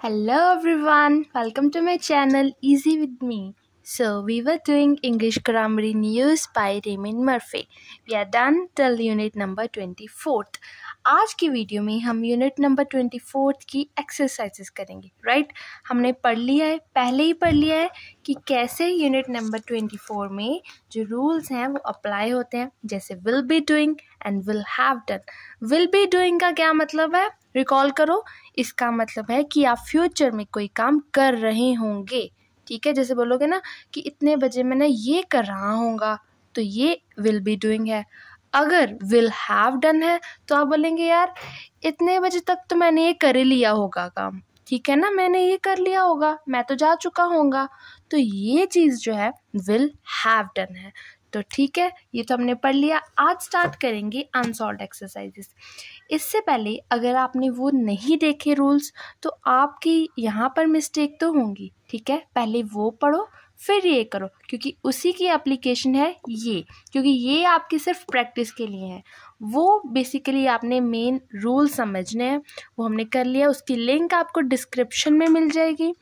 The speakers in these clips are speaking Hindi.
Hello everyone, welcome to my channel Easy With Me. So we were doing English Grammar in Use by Raymond Murphy. We are done till unit number 24th. आज की वीडियो में हम यूनिट नंबर ट्वेंटी फोर्थ की एक्सरसाइजेस करेंगे राइट हमने पढ़ लिया है पहले ही पढ़ लिया है कि कैसे यूनिट नंबर ट्वेंटी फोर में जो रूल्स हैं वो अप्लाई होते हैं जैसे will be doing and will have done will be doing का क्या मतलब है रिकॉल करो इसका मतलब है कि आप फ्यूचर में कोई काम कर रहे होंगे ठीक है जैसे बोलोगे ना कि इतने बजे मैंने ये कर रहा होगा तो ये विल बी डूइंग है अगर विल हैव डन है तो आप बोलेंगे यार इतने बजे तक तो मैंने ये कर लिया होगा काम ठीक है ना मैंने ये कर लिया होगा मैं तो जा चुका होगा तो ये चीज़ जो है विल हैव डन है तो ठीक है ये तो हमने पढ़ लिया आज स्टार्ट करेंगे अनसॉल्व एक्सरसाइजेस इससे पहले अगर आपने वो नहीं देखे रूल्स तो आपकी यहाँ पर मिस्टेक तो होंगी ठीक है पहले वो पढ़ो फिर ये करो क्योंकि उसी की एप्लीकेशन है ये क्योंकि ये आपकी सिर्फ प्रैक्टिस के लिए है वो बेसिकली आपने मेन रूल समझने हैं वो हमने कर लिया उसकी लिंक आपको डिस्क्रिप्शन में मिल जाएगी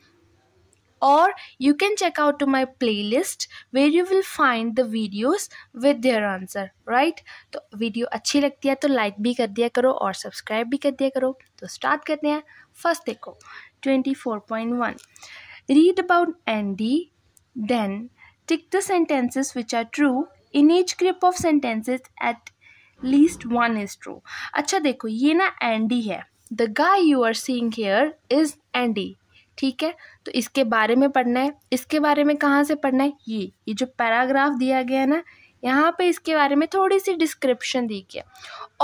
you can check out to my playlist where you will find the videos with their answer right तो वीडियो अच्छी लगती है तो लाइक भी कर दिया करो और सब्सक्राइब भी कर दिया करो तो स्टार्ट करते हैं फर्स्ट देखो twenty four point one read about Andy Then, tick the sentences which are true in each group of sentences at least one is true. अच्छा देखो ये ना एंडी है the guy you are seeing here is andy ठीक है तो इसके बारे में पढ़ना है इसके बारे में कहाँ से पढ़ना है ये ये जो पैराग्राफ दिया गया है ना यहाँ पे इसके बारे में थोड़ी सी डिस्क्रिप्शन दी गई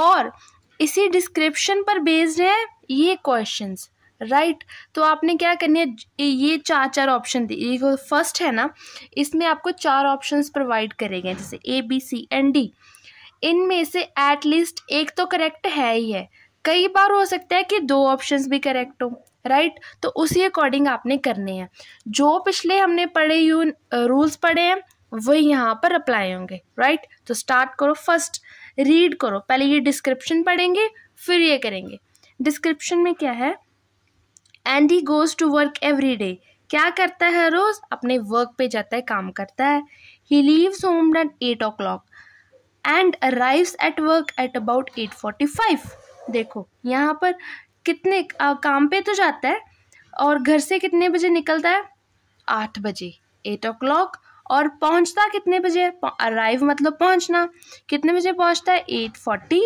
और इसी डिस्क्रिप्शन पर बेस्ड है ये क्वेश्चंस राइट right? तो आपने क्या करनी है ये चार चार ऑप्शन दिए ये फर्स्ट है ना इसमें आपको चार ऑप्शंस प्रोवाइड करेंगे जैसे A B C and D इनमें से एटलीस्ट एक तो करेक्ट है ही है कई बार हो सकता है कि दो ऑप्शंस भी करेक्ट हो राइट right? तो उसी अकॉर्डिंग आपने करने हैं जो पिछले हमने पढ़े यू रूल्स पढ़े हैं वही यहाँ पर अप्लाई होंगे राइट right? तो स्टार्ट करो फर्स्ट रीड करो पहले ये डिस्क्रिप्शन पढ़ेंगे फिर ये करेंगे डिस्क्रिप्शन में क्या है Andy goes to work every day क्या करता है रोज़ अपने वर्क पे जाता है काम करता है he leaves home at eight o'clock and arrives at work at about eight forty five देखो यहाँ पर कितने आ, काम पे तो जाता है और घर से कितने बजे निकलता है आठ बजे एट ओ क्लॉक और पहुँचता कितने बजे अराइव मतलब पहुँचना कितने बजे पहुँचता है एट फोर्टी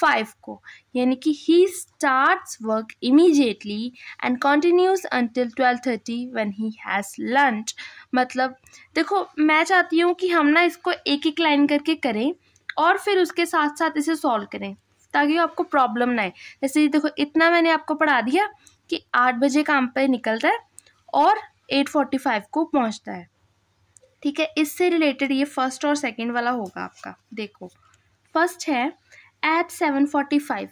फाइव को यानी कि he starts work immediately and continues until twelve thirty one he has lunch मतलब देखो मैं चाहती हूँ कि हम ना इसको एक एक लाइन करके करें और फिर उसके साथ साथ इसे सॉल्व करें ताकि आपको प्रॉब्लम ना आए जैसे देखो इतना मैंने आपको पढ़ा दिया कि आठ बजे काम पर निकलता है और एट फोर्टी फाइव को पहुँचता है ठीक है इससे रिलेटेड ये फर्स्ट और सेकेंड वाला होगा आपका देखो फर्स्ट है एट सेवन फोर्टी फाइव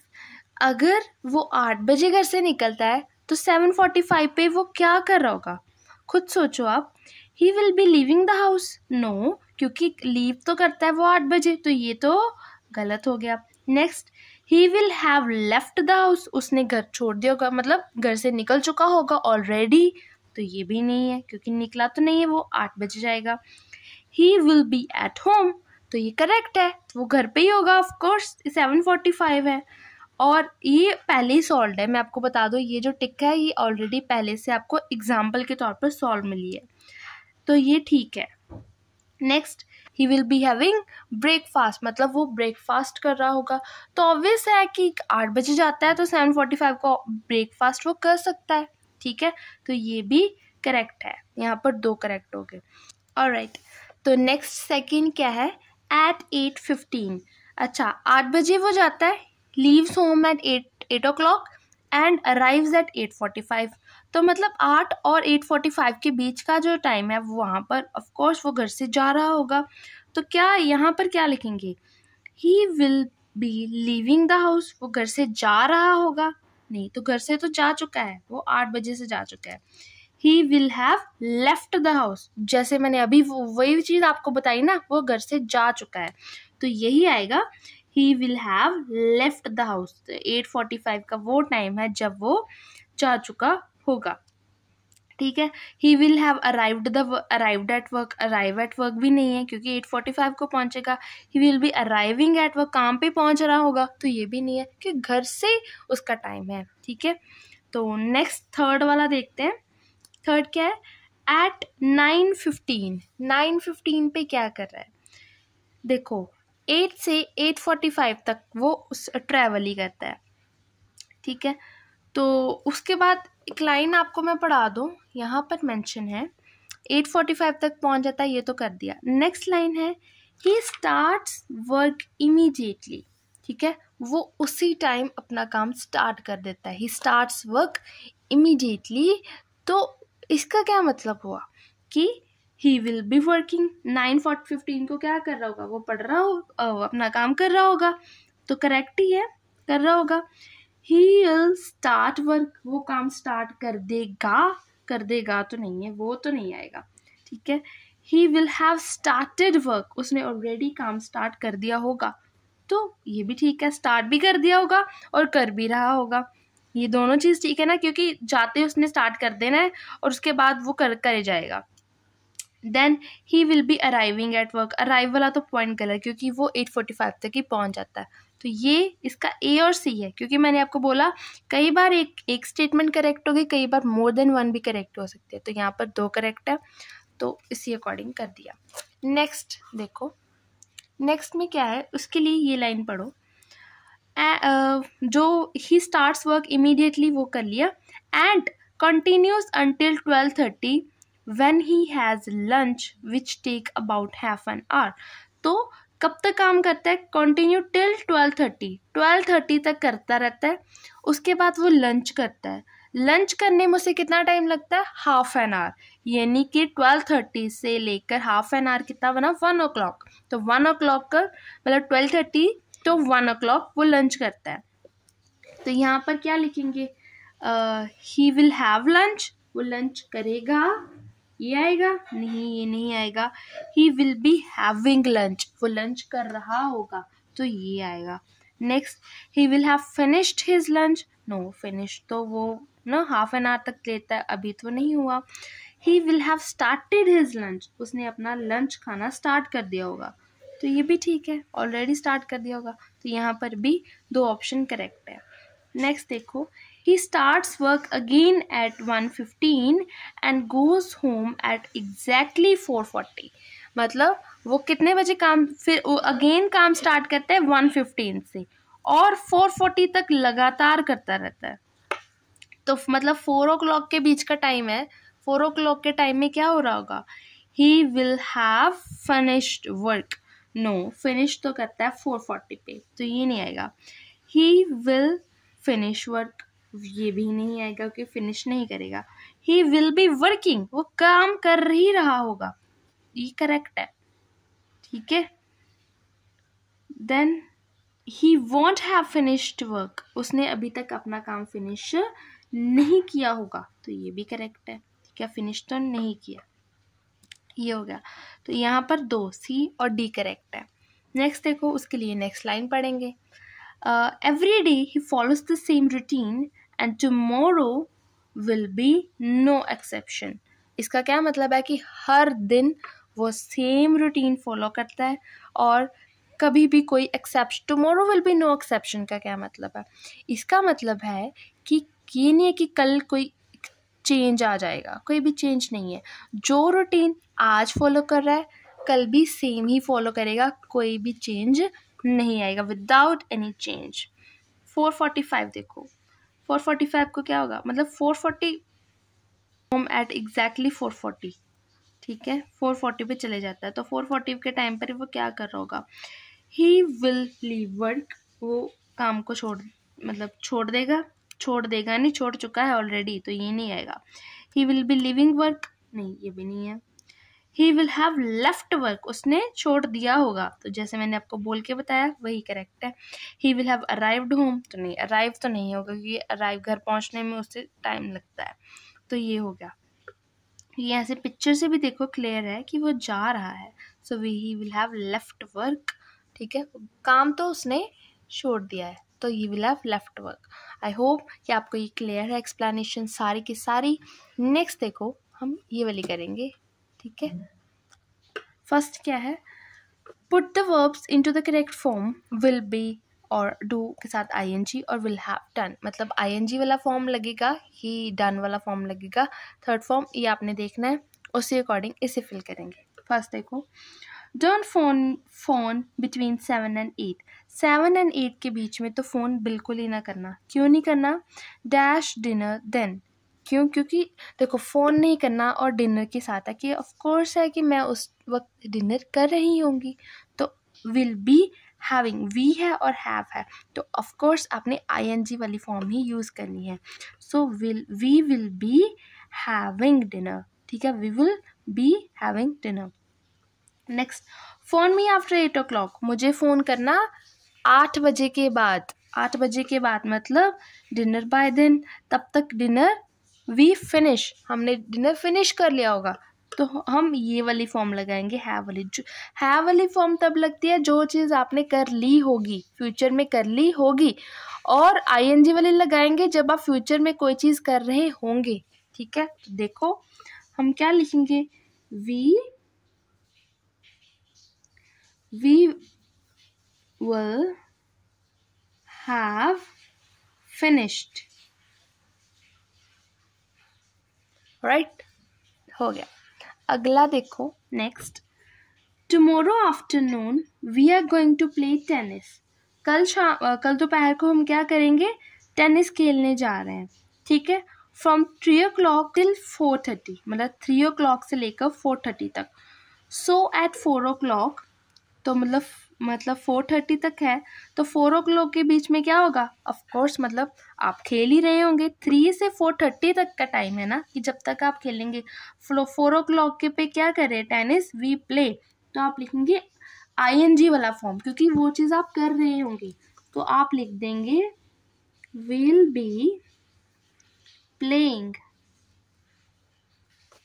अगर वो आठ बजे घर से निकलता है तो सेवन फोर्टी फाइव पे वो क्या कर रहा होगा खुद सोचो आप he will be leaving the house no क्योंकि लीव तो करता है वो आठ बजे तो ये तो गलत हो गया next he will have left the house उसने घर छोड़ दिया होगा मतलब घर से निकल चुका होगा ऑलरेडी तो ये भी नहीं है क्योंकि निकला तो नहीं है वो आठ बजे जाएगा he will be at home तो ये करेक्ट है वो घर पे ही होगा of course seven forty five है और ये पहले ही सॉल्व है मैं आपको बता दूँ ये जो टिक है ये ऑलरेडी पहले से आपको एग्जाम्पल के तौर पर सॉल्व मिली है तो ये ठीक है next he will be having breakfast मतलब वो ब्रेकफास्ट कर रहा होगा तो ऑब्वियस है कि आठ बजे जाता है तो सेवन फोर्टी फाइव को ब्रेकफास्ट वो कर सकता है ठीक है तो ये भी करेक्ट है यहाँ पर दो करेक्ट हो गए और राइट तो नेक्स्ट सेकेंड क्या है एट एट फिफ्टीन अच्छा आठ बजे वो जाता है leaves home at eight eight o'clock and arrives at eight forty five तो मतलब आठ और एट फोर्टी फाइव के बीच का जो टाइम है वो वहाँ पर ऑफकोर्स वो घर से जा रहा होगा तो क्या यहाँ पर क्या लिखेंगे he will be leaving the house वो घर से जा रहा होगा नहीं तो घर से तो जा चुका है वो आठ बजे से जा चुका है he will have left the house जैसे मैंने अभी वही चीज़ आपको बताई ना वो घर से जा चुका है तो यही आएगा he will have left the house at forty five का वो टाइम है जब वो जा चुका होगा ठीक है he will have arrived the arrived at work arrive at work भी नहीं है क्योंकि एट फोर्टी फाइव को पहुंचेगा he will be arriving at work काम पे पहुंच रहा होगा तो ये भी नहीं है कि घर से उसका टाइम है ठीक है तो नेक्स्ट थर्ड वाला देखते हैं थर्ड क्या है at nine fifteen nine fifteen पे क्या कर रहा है देखो एट से एट फोर्टी फाइव तक वो उस ट्रैवल ही करता है ठीक है तो उसके बाद एक लाइन आपको मैं पढ़ा दूँ यहाँ पर मेंशन है एट फोर्टी फाइव तक पहुँच जाता है ये तो कर दिया नेक्स्ट लाइन है ही स्टार्ट वर्क इमीडिएटली ठीक है वो उसी टाइम अपना काम स्टार्ट कर देता है ही स्टार्ट्स वर्क इमीडिएटली तो इसका क्या मतलब हुआ कि he will be working nine fort fifteen को क्या कर रहा होगा वो पढ़ रहा हो अपना काम कर रहा होगा तो करेक्ट ही है कर रहा होगा ही विल स्टार्ट वर्क वो काम स्टार्ट कर देगा कर देगा तो नहीं है वो तो नहीं आएगा ठीक है he will have started work उसने ऑलरेडी काम स्टार्ट कर दिया होगा तो ये भी ठीक है स्टार्ट भी कर दिया होगा और कर भी रहा होगा ये दोनों चीज़ ठीक है ना क्योंकि जाते उसने स्टार्ट कर देना है और उसके बाद वो कर करे जाएगा then he will be arriving at work arrive वाला तो पॉइंट गलत क्योंकि वो एट फोर्टी फाइव तक ही पहुंच जाता है तो ये इसका ए और सी है क्योंकि मैंने आपको बोला कई बार एक एक स्टेटमेंट करेक्ट होगी कई बार मोर देन वन भी करेक्ट हो सकती है तो यहाँ पर दो करेक्ट है तो इसी अकॉर्डिंग कर दिया नेक्स्ट देखो नेक्स्ट में क्या है उसके लिए ये लाइन पढ़ो Uh, जो ही स्टार्ट्स वर्क इमीडिएटली वो कर लिया and continues until twelve thirty when he has lunch which take about half an hour तो कब तक काम करता है continue till twelve thirty twelve thirty तक करता रहता है उसके बाद वो लंच करता है लंच करने में उसे कितना टाइम लगता है हाफ एन आवर यानी कि ट्वेल्व थर्टी से लेकर हाफ एन आवर कितना बना वन ओ क्लॉक तो वन ओ क्लॉक का मतलब ट्वेल्व थर्टी तो वन ओ क्लॉक वो लंच करता है तो यहाँ पर क्या लिखेंगे ही विल हैव लंच वो लंच करेगा ये आएगा नहीं ये नहीं आएगा he will be having lunch वो लंच कर रहा होगा तो ये आएगा next he will have finished his lunch no finish तो वो ना हाफ एन आवर तक लेता है अभी तो नहीं हुआ he will have started his lunch उसने अपना लंच खाना स्टार्ट कर दिया होगा तो ये भी ठीक है ऑलरेडी स्टार्ट कर दिया होगा तो यहाँ पर भी दो ऑप्शन करेक्ट है नेक्स्ट देखो he starts work again at one fifteen and goes home at exactly four forty मतलब वो कितने बजे काम फिर अगेन काम स्टार्ट करता है वन फिफ्टीन से और फोर फोर्टी तक लगातार करता रहता है तो मतलब फोर ओ क्लॉक के बीच का टाइम है फोर ओ क्लॉक के टाइम में क्या हो रहा होगा he will have finished work no no, finish तो करता है फोर फोर्टी पे तो ये नहीं आएगा ही विल फिनिश वर्क ये भी नहीं आएगा क्योंकि फिनिश नहीं करेगा ही विल बी वर्किंग वो काम कर ही रहा होगा ये करेक्ट है ठीक है then he won't have finished work उसने अभी तक अपना काम फिनिश नहीं किया होगा तो ये भी करेक्ट है ठीक है फिनिश तो नहीं किया ये हो गया तो यहाँ पर दो सी और डी करेक्ट है नेक्स्ट देखो उसके लिए नेक्स्ट लाइन पढ़ेंगे every day he follows the same routine and tomorrow will be no exception इसका क्या मतलब है कि हर दिन वो सेम रूटीन फॉलो करता है और कभी भी कोई exception tomorrow will be no exception का क्या मतलब है इसका मतलब है कि ये नहीं है कि कल कोई चेंज आ जाएगा कोई भी चेंज नहीं है जो रूटीन आज फॉलो कर रहा है कल भी सेम ही फॉलो करेगा कोई भी चेंज नहीं आएगा without any change four forty five देखो फोर फोर्टी फाइव को क्या होगा मतलब four forty home at exactly four forty ठीक है फोर फोर्टी पे चले जाता है तो फोर फोर्टी के टाइम पर वो क्या कर रहा होगा ही विल लीव वर्क वो काम को छोड़ मतलब छोड़ देगा छोड़ देगा यानी छोड़ चुका है ऑलरेडी तो ये नहीं आएगा he will be leaving work नहीं ये भी नहीं है he will have left work उसने छोड़ दिया होगा तो जैसे मैंने आपको बोल के बताया वही करेक्ट है he will have arrived home तो नहीं अराइव तो नहीं होगा क्योंकि अराइव घर पहुंचने में उससे टाइम लगता है तो ये हो गया ये ऐसे पिक्चर से भी देखो क्लियर है कि वो जा रहा है so we he will have left work ठीक है काम तो उसने छोड़ दिया है तो he will have left work I hope कि आपको ये क्लियर है एक्सप्लेनेशन सारी की सारी नेक्स्ट देखो हम ये वाली करेंगे ठीक है फर्स्ट क्या है put the verbs into the correct form will be और डू के साथ आई एन जी और विल हैव डन मतलब आई एन जी वाला फॉर्म लगेगा ही डन वाला फॉर्म लगेगा थर्ड फॉर्म ये आपने देखना है उसी अकॉर्डिंग इसे फिल करेंगे फर्स्ट देखो don't phone phone between seven and eight seven and eight के बीच में तो फ़ोन बिल्कुल ही ना करना क्यों नहीं करना डैश डिनर देन क्यों क्योंकि देखो फ़ोन नहीं करना और डिनर के साथ है कि ऑफकोर्स है कि मैं उस वक्त डिनर कर रही होंगी तो विल बी हैविंग वी है और हैव है तो ऑफकोर्स आपने आई एन जी वाली फॉर्म ही यूज़ करनी है so will we will be having dinner ठीक है we will be having dinner next phone me after eight o'clock मुझे फ़ोन करना आठ बजे के बाद आठ बजे के बाद मतलब डिनर बाय देन तब तक डिनर वी फिनिश हमने डिनर फिनिश कर लिया होगा तो हम ये वाली फॉर्म लगाएंगे हैव वाली जो हैव वाली फॉर्म तब लगती है जो चीज़ आपने कर ली होगी फ्यूचर में कर ली होगी और आईएनजी वाली लगाएंगे जब आप फ्यूचर में कोई चीज़ कर रहे होंगे ठीक है तो देखो हम क्या लिखेंगे we we will have finished right right? हो गया अगला देखो next tomorrow afternoon we are going to play tennis कल शाम कल दोपहर को हम क्या करेंगे टेनिस खेलने जा रहे हैं ठीक है from three o'clock till four thirty मतलब थ्री ओ क्लॉक से लेकर फोर थर्टी तक so at four o'clock तो मतलब मतलब फोर थर्टी तक है तो फोर ओ क्लॉक के बीच में क्या होगा ऑफ कोर्स मतलब आप खेल ही रहे होंगे थ्री से फोर थर्टी तक का टाइम है ना कि जब तक आप खेलेंगे फोर ओ क्लॉक के पे क्या करें टेनिस वी प्ले तो आप लिखेंगे आई एन जी वाला फॉर्म क्योंकि वो चीज़ आप कर रहे होंगे तो आप लिख देंगे विल बी प्लेइंग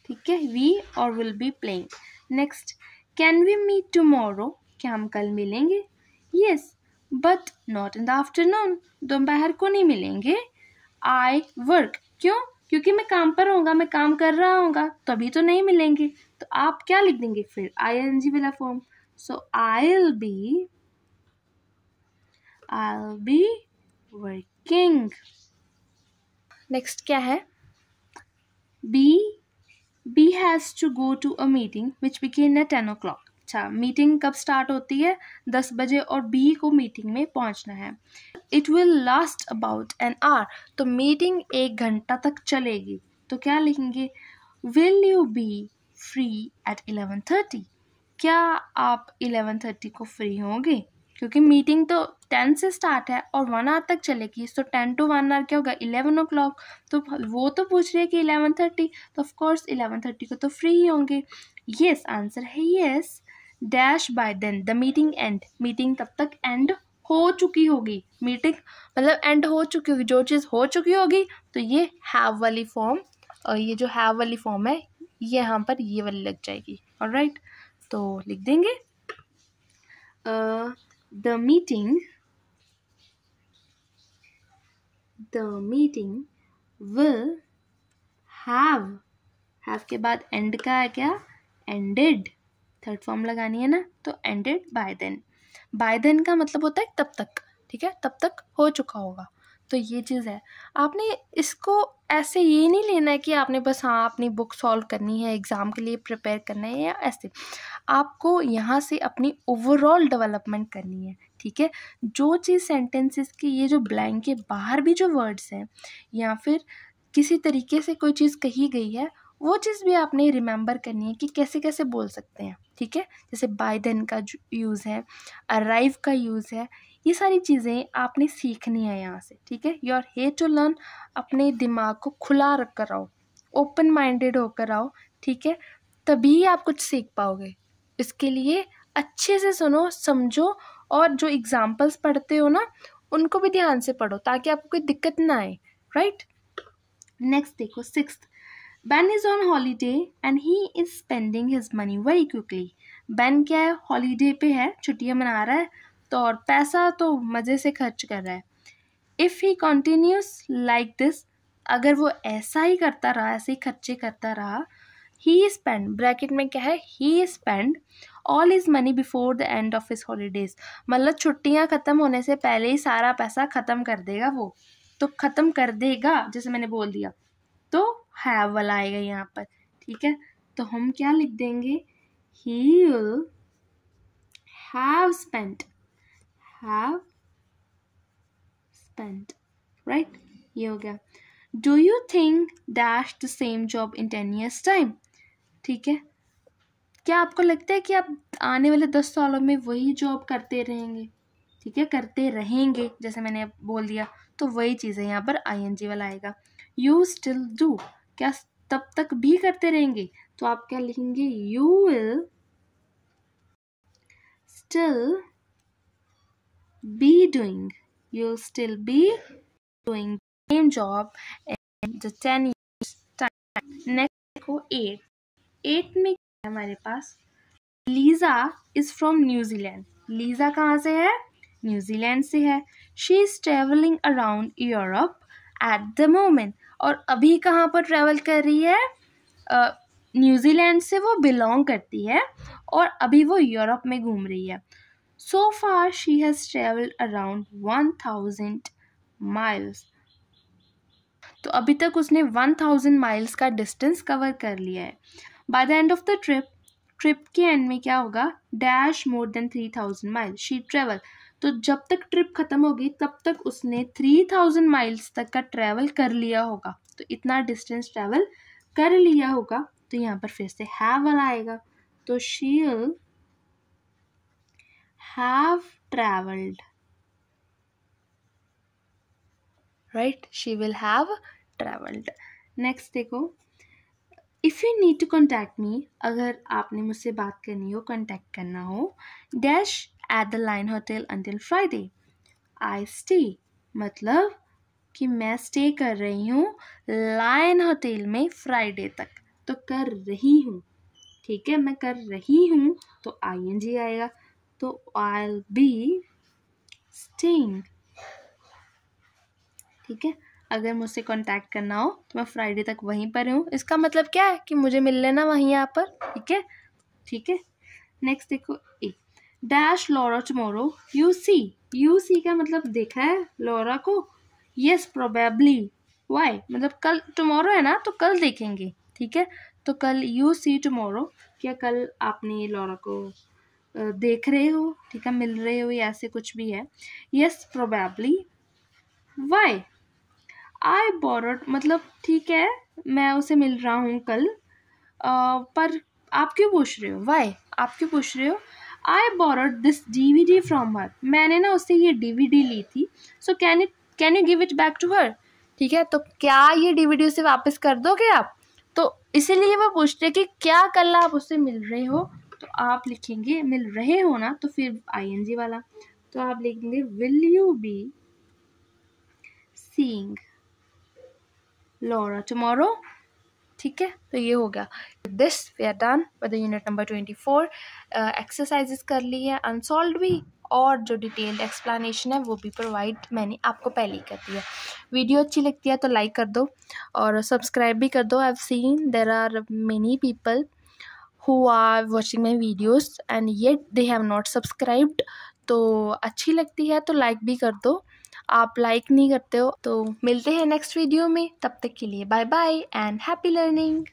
ठीक है वी और will be playing next can we meet tomorrow क्या हम कल मिलेंगे yes but not in the afternoon दोपहर को नहीं मिलेंगे आई वर्क क्यों क्योंकि मैं काम पर होऊंगा मैं काम कर रहा हूँ तभी तो नहीं मिलेंगे तो आप क्या लिख देंगे फिर आई एन जी वाला फॉर्म so I'll be I be working next क्या है B B has to go to a meeting which begin at ten o'clock अच्छा मीटिंग कब स्टार्ट होती है दस बजे और बी को मीटिंग में पहुंचना है it will last about an hour तो मीटिंग एक घंटा तक चलेगी तो क्या लिखेंगे will you be free at eleven thirty क्या आप इलेवन थर्टी को फ्री होंगे क्योंकि मीटिंग तो टेन से स्टार्ट है और वन आवर तक चलेगी so ten to one hour क्या होगा इलेवन ओ क्लॉक तो वो तो पूछ रहे हैं कि इलेवन थर्टी तो ऑफकोर्स इलेवन थर्टी को तो फ्री ही होंगे येस आंसर है yes dash by then the meeting end meeting तब तक एंड हो चुकी होगी मीटिंग मतलब एंड हो चुकी होगी जो चीज़ हो चुकी होगी तो ये हैव वाली फॉर्म और ये जो हैव वाली फॉर्म है ये यहाँ पर ये वाली लग जाएगी और राइट तो लिख देंगे the meeting the meeting will have have के बाद एंड का है क्या एंडेड थर्ड फॉर्म लगानी है ना तो ended by then by then का मतलब होता है तब तक ठीक है तब तक हो चुका होगा तो ये चीज़ है आपने इसको ऐसे ये नहीं लेना है कि आपने बस हाँ अपनी बुक सॉल्व करनी है एग्ज़ाम के लिए प्रिपेयर करना है या ऐसे आपको यहाँ से अपनी ओवरऑल डेवलपमेंट करनी है ठीक है जो चीज़ सेंटेंसेस की ये जो ब्लैंक के बाहर भी जो वर्ड्स हैं या फिर किसी तरीके से कोई चीज़ कही गई है वो चीज़ भी आपने रिमेंबर करनी है कि कैसे कैसे बोल सकते हैं ठीक है जैसे बाय देन का यूज़ है अराइव का यूज़ है ये सारी चीज़ें आपने सीखनी है यहाँ से ठीक है your are here to learn अपने दिमाग को खुला रख कर आओ ओपन माइंडेड होकर आओ ठीक है तभी आप कुछ सीख पाओगे इसके लिए अच्छे से सुनो समझो और जो एग्ज़ाम्पल्स पढ़ते हो ना उनको भी ध्यान से पढ़ो ताकि आपको कोई दिक्कत ना आए राइट नेक्स्ट देखो six Ben is on holiday and he is spending his money very quickly. Ben क्या है holiday पे है छुट्टियाँ मना रहा है तो और पैसा तो मज़े से खर्च कर रहा है if he continues like this अगर वो ऐसा ही करता रहा ऐसे ही खर्चे करता रहा ही स्पेंड ब्रैकेट में क्या है he spend all is money before the end of his holidays मतलब छुट्टियाँ ख़त्म होने से पहले ही सारा पैसा ख़त्म कर देगा वो तो ख़त्म कर देगा जैसे मैंने बोल दिया तो हैव वाला आएगा यहाँ पर ठीक है तो हम क्या लिख देंगे he will have spent have spent right ये हो गया do you think dash the same job in ten years time ठीक है क्या आपको लगता है कि आप आने वाले दस सालों में वही जॉब करते रहेंगे ठीक है करते रहेंगे जैसे मैंने बोल दिया तो वही चीज़ है यहाँ पर आई वाला आएगा यू स्टिल डू क्या तब तक भी करते रहेंगे तो आप क्या लिखेंगे you will still be doing you still be doing same job the ten years time next को एट एट में क्या है हमारे पास Lisa is from New Zealand Lisa कहाँ से है न्यूजीलैंड से है she is travelling around Europe at the moment और अभी कहाँ पर ट्रैवल कर रही है न्यूजीलैंड से वो बिलोंग करती है और अभी वो यूरोप में घूम रही है so far she has travelled around one thousand miles तो अभी तक उसने वन थाउजेंड माइल्स का डिस्टेंस कवर कर लिया है by the end of the trip trip के एंड में क्या होगा dash more than three thousand miles she travel तो जब तक ट्रिप ख़त्म होगी तब तक उसने थ्री थाउजेंड माइल्स तक का ट्रैवल कर लिया होगा तो इतना डिस्टेंस ट्रैवल कर लिया होगा तो यहाँ पर फिर से हैव वाला आएगा तो she'll have travelled right she will have travelled next देखो if you need to contact me अगर आपने मुझसे बात करनी हो कॉन्टैक्ट करना हो dash at the line hotel until Friday I stay मतलब कि मैं स्टे कर रही हूँ लाइन होटल में फ्राइडे तक तो कर रही हूँ ठीक है मैं कर रही हूँ तो आई एन जी आएगा तो आई बी स्टेइंग ठीक है अगर मुझसे कांटेक्ट करना हो तो मैं फ्राइडे तक वहीं पर हूँ इसका मतलब क्या है कि मुझे मिल लेना वहीं यहाँ पर ठीक है ठीक है नेक्स्ट देखो A dash Laura tomorrow you see you see का मतलब देखा है लॉरा को यस प्रोबेबली वाई मतलब कल टमोरो है ना तो कल देखेंगे ठीक है तो कल यू सी टमोरो क्या कल आपने लॉरा को देख रहे हो ठीक है मिल रहे हो या ऐसे कुछ भी है yes probably why I borrowed मतलब ठीक है मैं उसे मिल रहा हूँ कल आ, पर आप क्यों पूछ रहे हो वाई आप क्यों पूछ रहे हो I borrowed this D V D from her मैंने ना उससे ये डी वी डी ली थी so can it can you give it back to her ठीक है तो क्या ये डी वी डी उसे वापस कर दोगे आप तो इसीलिए वो पूछते हैं कि क्या कल आप उससे मिल रहे हो तो आप लिखेंगे मिल रहे हो ना तो फिर आई एन जी वाला तो आप लिखेंगे will you be seeing Laura tomorrow ठीक है तो ये हो गया this we are done with unit number twenty four exercises कर ली है अनसॉल्व भी और जो डिटेल्ड एक्सप्लेनेशन है वो भी प्रोवाइड मैंने आपको पहले ही कर दिया वीडियो अच्छी लगती है तो लाइक कर दो और सब्सक्राइब भी कर दो I have seen there are many people who are watching my videos and yet they have not subscribed तो अच्छी लगती है तो लाइक भी कर दो आप लाइक नहीं करते हो तो मिलते हैं नेक्स्ट वीडियो में तब तक के लिए bye bye and happy learning